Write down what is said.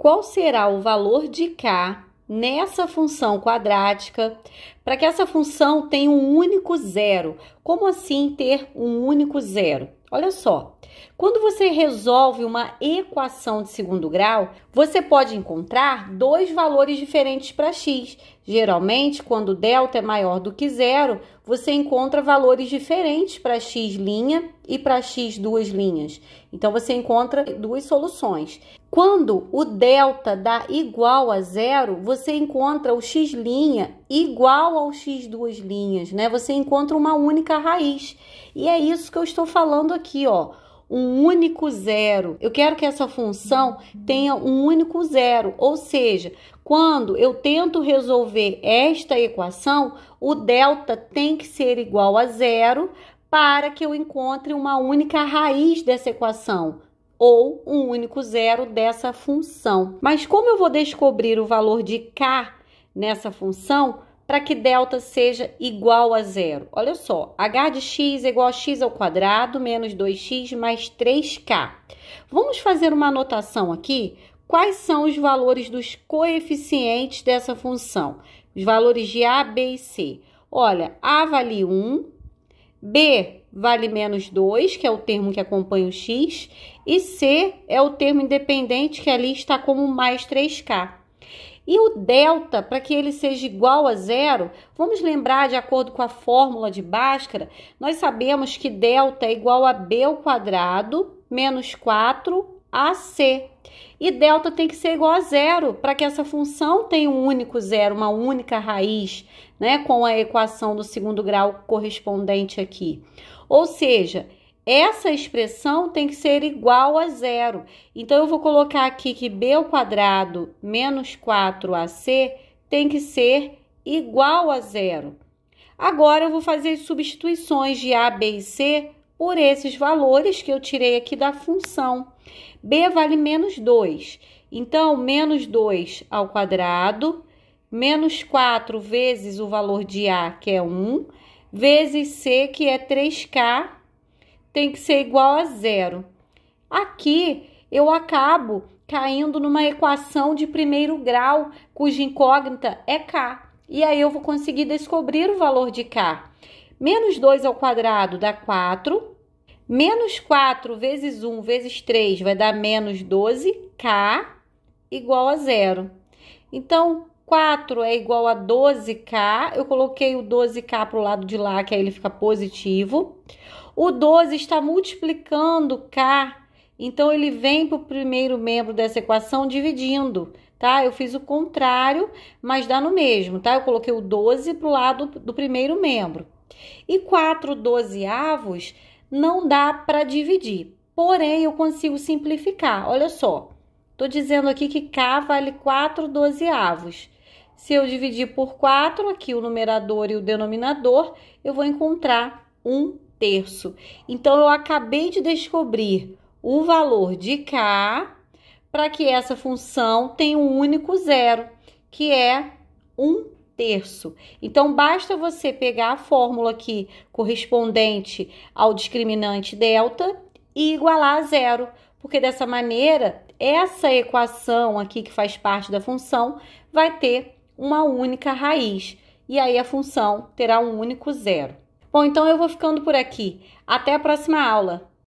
qual será o valor de k nessa função quadrática para que essa função tenha um único zero. Como assim ter um único zero? Olha só, quando você resolve uma equação de segundo grau, você pode encontrar dois valores diferentes para x. Geralmente, quando delta é maior do que zero, você encontra valores diferentes para x linha e para x duas linhas. Então, você encontra duas soluções. Quando o delta dá igual a zero, você encontra o x' igual ao x duas linhas, né? Você encontra uma única raiz. E é isso que eu estou falando aqui, ó. Um único zero. Eu quero que essa função tenha um único zero, ou seja, quando eu tento resolver esta equação, o delta tem que ser igual a zero para que eu encontre uma única raiz dessa equação ou um único zero dessa função. Mas como eu vou descobrir o valor de k nessa função para que delta seja igual a zero? Olha só, h de x é igual a x ao quadrado menos 2x mais 3k. Vamos fazer uma anotação aqui. Quais são os valores dos coeficientes dessa função? Os valores de a, b e c. Olha, a vale 1, B vale menos 2, que é o termo que acompanha o x, e C é o termo independente que ali está como mais 3k. E o delta, para que ele seja igual a zero, vamos lembrar, de acordo com a fórmula de Bhaskara, nós sabemos que delta é igual a b ao quadrado menos 4 AC. E delta tem que ser igual a zero para que essa função tenha um único zero, uma única raiz, né? Com a equação do segundo grau correspondente aqui. Ou seja, essa expressão tem que ser igual a zero. Então, eu vou colocar aqui que b ao quadrado menos 4ac tem que ser igual a zero. Agora, eu vou fazer substituições de a, b e c por esses valores que eu tirei aqui da função. B vale menos 2. Então, menos 2 ao quadrado, menos 4 vezes o valor de A, que é 1, vezes C, que é 3K, tem que ser igual a zero. Aqui, eu acabo caindo numa equação de primeiro grau, cuja incógnita é K. E aí eu vou conseguir descobrir o valor de K. Menos 2 ao quadrado dá 4. Menos 4 vezes 1 vezes 3 vai dar menos 12k igual a zero. Então, 4 é igual a 12k. Eu coloquei o 12k para o lado de lá, que aí ele fica positivo. O 12 está multiplicando k, então ele vem para o primeiro membro dessa equação dividindo, tá? Eu fiz o contrário, mas dá no mesmo, tá? Eu coloquei o 12 para o lado do primeiro membro. E 4 dozeavos não dá para dividir, porém eu consigo simplificar. Olha só, estou dizendo aqui que K vale 4 dozeavos. Se eu dividir por 4, aqui o numerador e o denominador, eu vou encontrar 1 terço. Então, eu acabei de descobrir o valor de K para que essa função tenha um único zero, que é 1 terço. Então, basta você pegar a fórmula aqui correspondente ao discriminante delta e igualar a zero, porque dessa maneira, essa equação aqui que faz parte da função vai ter uma única raiz, e aí a função terá um único zero. Bom, então eu vou ficando por aqui. Até a próxima aula!